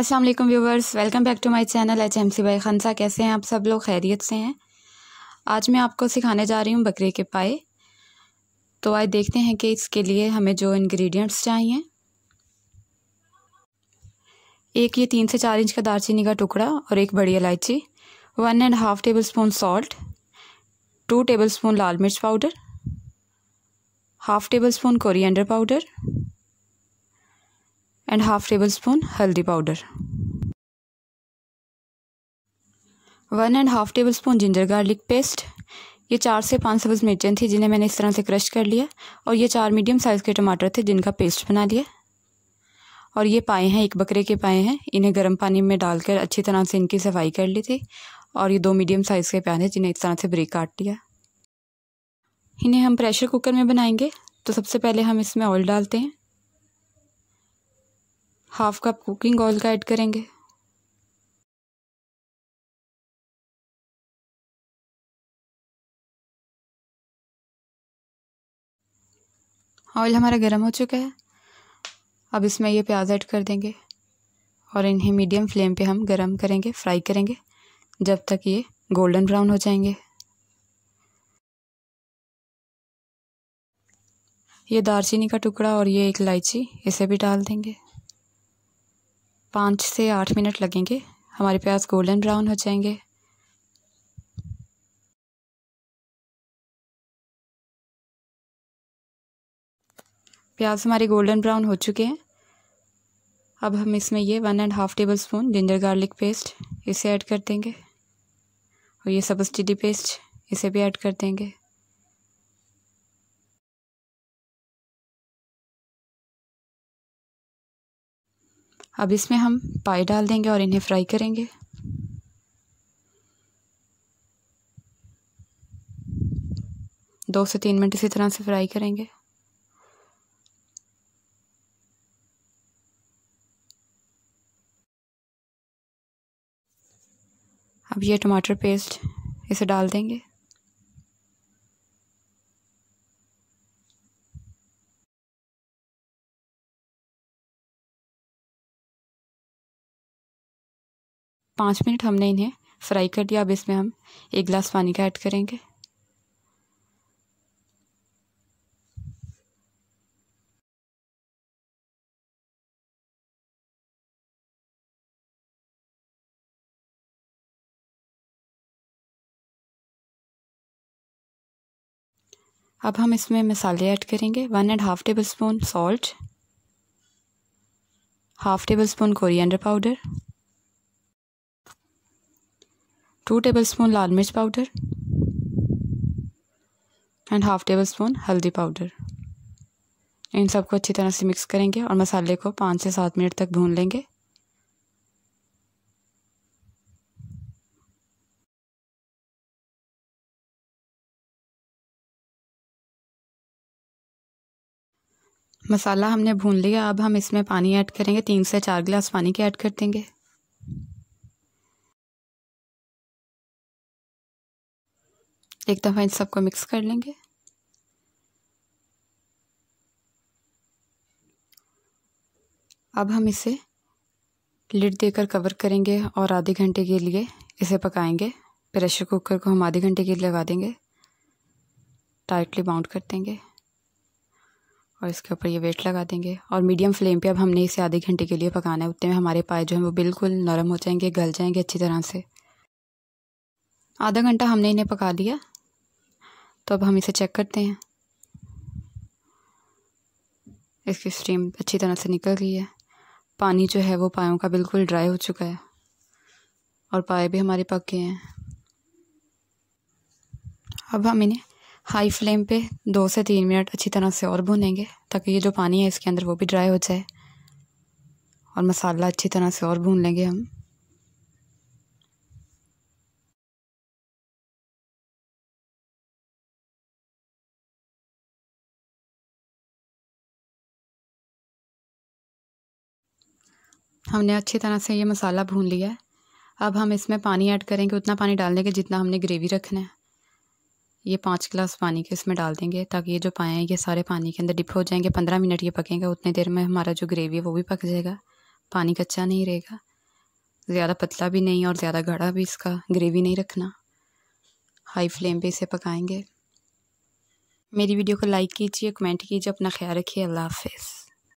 Aslam viewers welcome back to my channel H M C भाई खनसा कैसे हैं आप सब लोग खैरियत से हैं आज मैं आपको सिखाने जा रही हूँ बकरे के पाए तो आए देखते हैं कि इसके लिए हमें जो इन्ग्रीडियंट्स चाहिए एक ये तीन से चार इंच का दारचीनी का टुकड़ा और एक बड़ी इलायची one and half tablespoon salt two tablespoon लाल मिर्च powder half tablespoon coriander powder and half tablespoon हल्दी powder one and half tablespoon ginger garlic paste ये चार से पाँच सब्ज मिर्चें थी जिन्हें मैंने इस तरह से क्रश कर लिया और ये चार मीडियम साइज़ के टमाटर थे जिनका पेस्ट बना लिया और ये पाए हैं एक बकरे के पाए हैं इन्हें गर्म पानी में डालकर अच्छी तरह से इनकी सफाई कर ली थी और ये दो मीडियम साइज़ के प्याज हैं जिन्हें इस तरह से ब्रेक काट लिया इन्हें हम प्रेशर कुकर में बनाएंगे तो सबसे पहले हम इसमें ऑयल डालते हैं हाफ कप कुकिंग ऑयल का ऐड करेंगे ऑयल हमारा गर्म हो चुका है अब इसमें ये प्याज ऐड कर देंगे और इन्हें मीडियम फ्लेम पे हम गरम करेंगे फ्राई करेंगे जब तक ये गोल्डन ब्राउन हो जाएंगे ये दारचीनी का टुकड़ा और ये एक इलायची इसे भी डाल देंगे पाँच से आठ मिनट लगेंगे हमारे प्याज गोल्डन ब्राउन हो जाएंगे प्याज हमारे गोल्डन ब्राउन हो चुके हैं अब हम इसमें ये one and half tablespoon ginger garlic paste इसे ऐड कर देंगे और ये सबस्टिडी पेस्ट इसे भी ऐड कर देंगे अब इसमें हम पाई डाल देंगे और इन्हें फ्राई करेंगे दो से तीन मिनट इसी तरह से फ्राई करेंगे अब ये टमाटर पेस्ट इसे डाल देंगे पाँच मिनट हमने इन्हें फ्राई कर दिया अब इसमें हम एक गिलास पानी का ऐड करेंगे अब हम इसमें मसाले ऐड करेंगे one and half tablespoon salt half tablespoon coriander powder two tablespoon लाल मिर्च powder and half tablespoon हल्दी पाउडर इन सबको अच्छी तरह से मिक्स करेंगे और मसाले को पाँच से सात मिनट तक भून लेंगे मसाला हमने भून लिया अब हम इसमें पानी ऐड करेंगे तीन से चार गिलास पानी के ऐड कर देंगे एक दफ़ा इन सबको मिक्स कर लेंगे अब हम इसे लिड देकर कवर करेंगे और आधे घंटे के लिए इसे पकाएंगे प्रेशर कुकर को हम आधे घंटे के लिए लगा देंगे टाइटली बाउंड कर देंगे और इसके ऊपर ये वेट लगा देंगे और मीडियम फ्लेम पे अब हमने इसे आधे घंटे के लिए पकाना है उतने में हमारे पाए जो हैं वो बिल्कुल नरम हो जाएंगे गल जाएंगे अच्छी तरह से आधा घंटा हमने इन्हें पका लिया तो अब हम इसे चेक करते हैं इसकी स्टीम अच्छी तरह से निकल गई है पानी जो है वो पायों का बिल्कुल ड्राई हो चुका है और पाए भी हमारे पक गए हैं अब हम इन्हें हाई फ्लेम पे दो से तीन मिनट अच्छी तरह से और भूनेंगे ताकि ये जो पानी है इसके अंदर वो भी ड्राई हो जाए और मसाला अच्छी तरह से और भून लेंगे हम हमने अच्छी तरह से ये मसाला भून लिया है अब हम इसमें पानी ऐड करेंगे उतना पानी डाल देंगे जितना हमने ग्रेवी रखना है ये पाँच गिलास पानी के इसमें डाल देंगे ताकि ये जो पाए हैं ये सारे पानी के अंदर डिप हो जाएंगे पंद्रह मिनट ये पकेंगे उतनी देर में हमारा जो ग्रेवी है वो भी पक जाएगा पानी कच्चा नहीं रहेगा ज़्यादा पतला भी नहीं और ज़्यादा गाढ़ा भी इसका ग्रेवी नहीं रखना हाई फ्लेम पे इसे पकाएंगे मेरी वीडियो को लाइक कीजिए कमेंट कीजिए अपना ख्याल रखिए अल्लाह हाफिज़